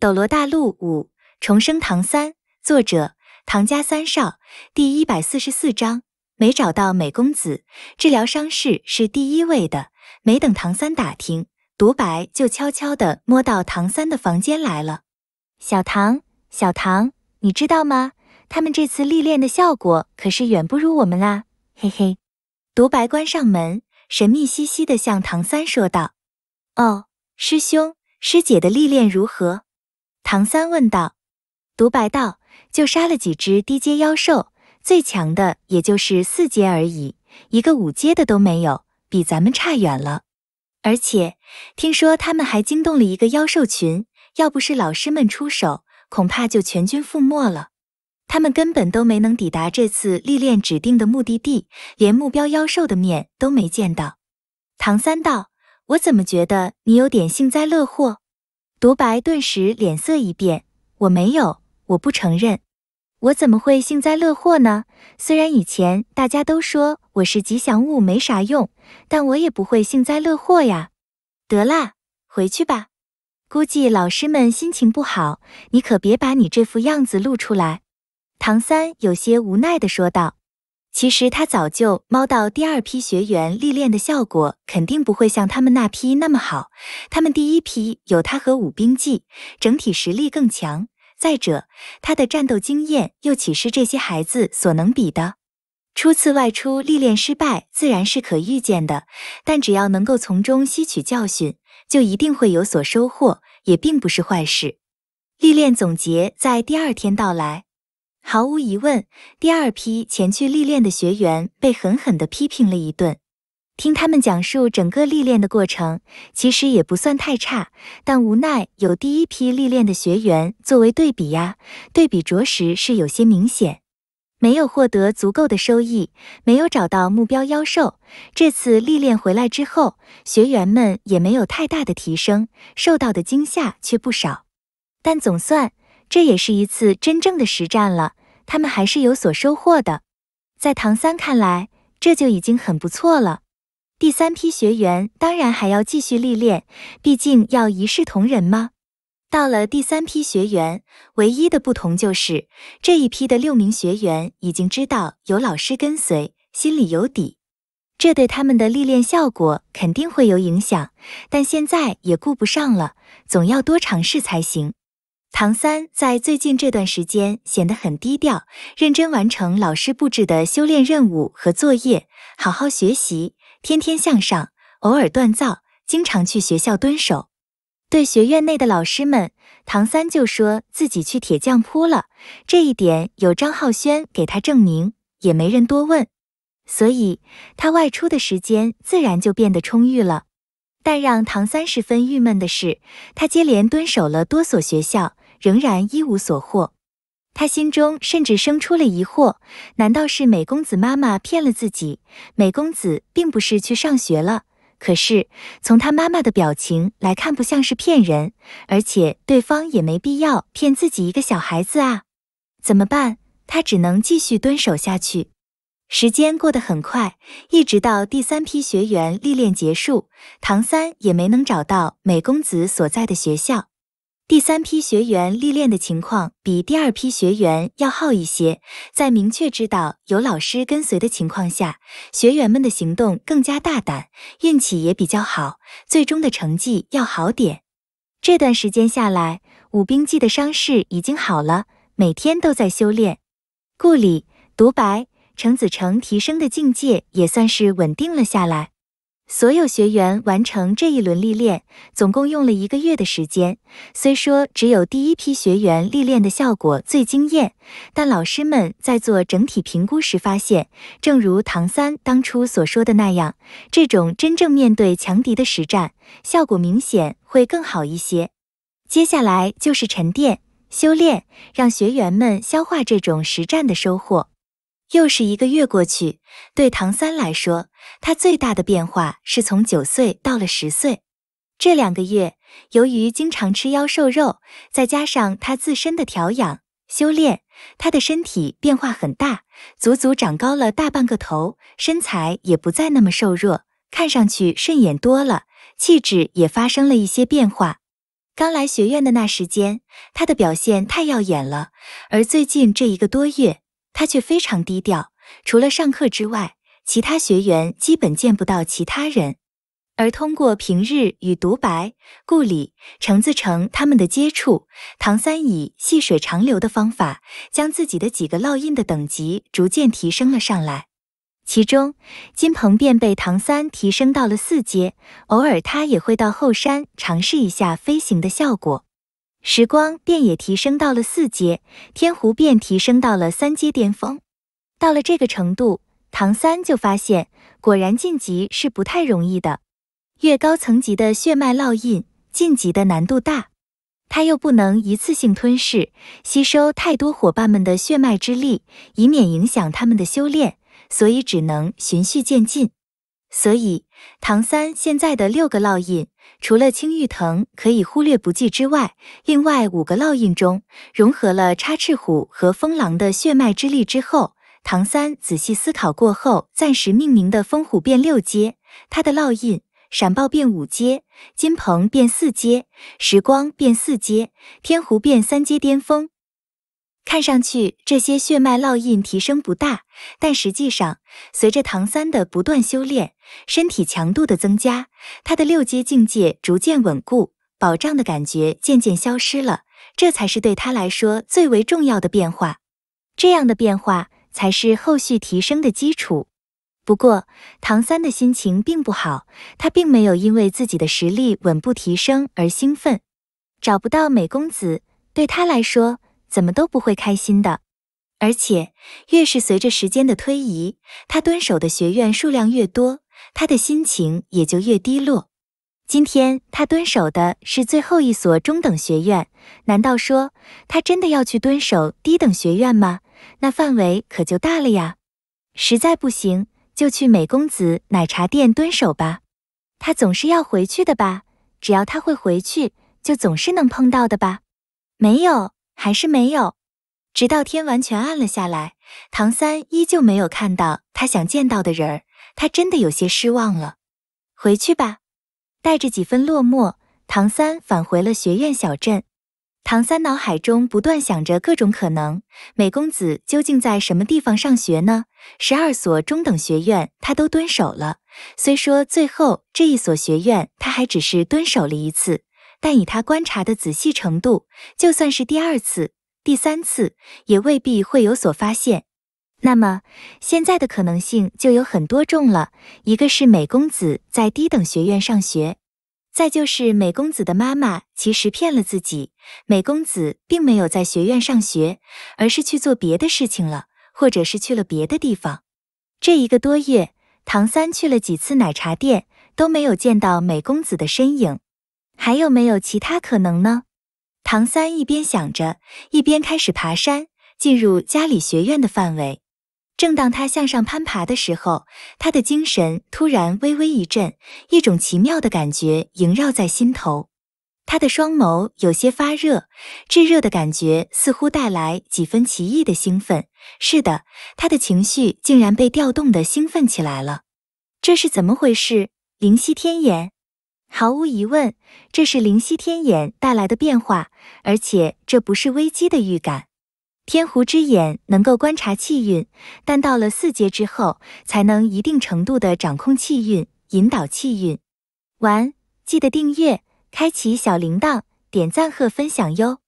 斗罗大陆五重生唐三，作者唐家三少，第一百四十四章没找到美公子，治疗伤势是第一位的。没等唐三打听，独白就悄悄地摸到唐三的房间来了。小唐，小唐，你知道吗？他们这次历练的效果可是远不如我们啦！嘿嘿。独白关上门，神秘兮兮的向唐三说道：“哦，师兄师姐的历练如何？”唐三问道：“独白道，就杀了几只低阶妖兽，最强的也就是四阶而已，一个五阶的都没有，比咱们差远了。而且听说他们还惊动了一个妖兽群，要不是老师们出手，恐怕就全军覆没了。他们根本都没能抵达这次历练指定的目的地，连目标妖兽的面都没见到。”唐三道：“我怎么觉得你有点幸灾乐祸？”独白顿时脸色一变，我没有，我不承认，我怎么会幸灾乐祸呢？虽然以前大家都说我是吉祥物没啥用，但我也不会幸灾乐祸呀。得啦，回去吧，估计老师们心情不好，你可别把你这副样子露出来。唐三有些无奈的说道。其实他早就猫到第二批学员历练的效果肯定不会像他们那批那么好，他们第一批有他和武兵记，整体实力更强。再者，他的战斗经验又岂是这些孩子所能比的？初次外出历练失败，自然是可预见的，但只要能够从中吸取教训，就一定会有所收获，也并不是坏事。历练总结在第二天到来。毫无疑问，第二批前去历练的学员被狠狠地批评了一顿。听他们讲述整个历练的过程，其实也不算太差。但无奈有第一批历练的学员作为对比呀，对比着实是有些明显。没有获得足够的收益，没有找到目标妖兽，这次历练回来之后，学员们也没有太大的提升，受到的惊吓却不少。但总算。这也是一次真正的实战了，他们还是有所收获的。在唐三看来，这就已经很不错了。第三批学员当然还要继续历练，毕竟要一视同仁吗？到了第三批学员，唯一的不同就是这一批的六名学员已经知道有老师跟随，心里有底。这对他们的历练效果肯定会有影响，但现在也顾不上了，总要多尝试才行。唐三在最近这段时间显得很低调，认真完成老师布置的修炼任务和作业，好好学习，天天向上。偶尔锻造，经常去学校蹲守。对学院内的老师们，唐三就说自己去铁匠铺了，这一点有张浩轩给他证明，也没人多问，所以他外出的时间自然就变得充裕了。但让唐三十分郁闷的是，他接连蹲守了多所学校。仍然一无所获，他心中甚至生出了疑惑：难道是美公子妈妈骗了自己？美公子并不是去上学了。可是从他妈妈的表情来看，不像是骗人，而且对方也没必要骗自己一个小孩子啊！怎么办？他只能继续蹲守下去。时间过得很快，一直到第三批学员历练结束，唐三也没能找到美公子所在的学校。第三批学员历练的情况比第二批学员要好一些，在明确知道有老师跟随的情况下，学员们的行动更加大胆，运气也比较好，最终的成绩要好点。这段时间下来，武冰纪的伤势已经好了，每天都在修炼。故里独白：程子成提升的境界也算是稳定了下来。所有学员完成这一轮历练，总共用了一个月的时间。虽说只有第一批学员历练的效果最惊艳，但老师们在做整体评估时发现，正如唐三当初所说的那样，这种真正面对强敌的实战，效果明显会更好一些。接下来就是沉淀修炼，让学员们消化这种实战的收获。又是一个月过去，对唐三来说，他最大的变化是从九岁到了十岁。这两个月，由于经常吃妖兽肉，再加上他自身的调养修炼，他的身体变化很大，足足长高了大半个头，身材也不再那么瘦弱，看上去顺眼多了，气质也发生了一些变化。刚来学院的那时间，他的表现太耀眼了，而最近这一个多月，他却非常低调，除了上课之外，其他学员基本见不到其他人。而通过平日与独白、顾里、程子成他们的接触，唐三以细水长流的方法，将自己的几个烙印的等级逐渐提升了上来。其中，金鹏便被唐三提升到了四阶。偶尔，他也会到后山尝试一下飞行的效果。时光便也提升到了四阶，天湖便提升到了三阶巅峰。到了这个程度，唐三就发现，果然晋级是不太容易的。越高层级的血脉烙印，晋级的难度大。他又不能一次性吞噬吸收太多伙伴们的血脉之力，以免影响他们的修炼，所以只能循序渐进。所以，唐三现在的六个烙印，除了青玉藤可以忽略不计之外，另外五个烙印中融合了插翅虎和风狼的血脉之力之后，唐三仔细思考过后，暂时命名的风虎变六阶，他的烙印闪爆变五阶，金鹏变四阶，时光变四阶，天狐变三阶巅峰。看上去这些血脉烙印提升不大，但实际上，随着唐三的不断修炼，身体强度的增加，他的六阶境界逐渐稳固，保障的感觉渐渐消失了。这才是对他来说最为重要的变化，这样的变化才是后续提升的基础。不过，唐三的心情并不好，他并没有因为自己的实力稳步提升而兴奋。找不到美公子，对他来说。怎么都不会开心的，而且越是随着时间的推移，他蹲守的学院数量越多，他的心情也就越低落。今天他蹲守的是最后一所中等学院，难道说他真的要去蹲守低等学院吗？那范围可就大了呀！实在不行，就去美公子奶茶店蹲守吧。他总是要回去的吧？只要他会回去，就总是能碰到的吧？没有。还是没有，直到天完全暗了下来，唐三依旧没有看到他想见到的人儿，他真的有些失望了。回去吧，带着几分落寞，唐三返回了学院小镇。唐三脑海中不断想着各种可能，美公子究竟在什么地方上学呢？十二所中等学院他都蹲守了，虽说最后这一所学院他还只是蹲守了一次。但以他观察的仔细程度，就算是第二次、第三次，也未必会有所发现。那么现在的可能性就有很多种了：一个是美公子在低等学院上学，再就是美公子的妈妈其实骗了自己，美公子并没有在学院上学，而是去做别的事情了，或者是去了别的地方。这一个多月，唐三去了几次奶茶店，都没有见到美公子的身影。还有没有其他可能呢？唐三一边想着，一边开始爬山，进入家里学院的范围。正当他向上攀爬的时候，他的精神突然微微一震，一种奇妙的感觉萦绕在心头。他的双眸有些发热，炙热的感觉似乎带来几分奇异的兴奋。是的，他的情绪竟然被调动的兴奋起来了。这是怎么回事？灵犀天眼。毫无疑问，这是灵犀天眼带来的变化，而且这不是危机的预感。天狐之眼能够观察气运，但到了四阶之后，才能一定程度的掌控气运，引导气运。完，记得订阅、开启小铃铛、点赞和分享哟。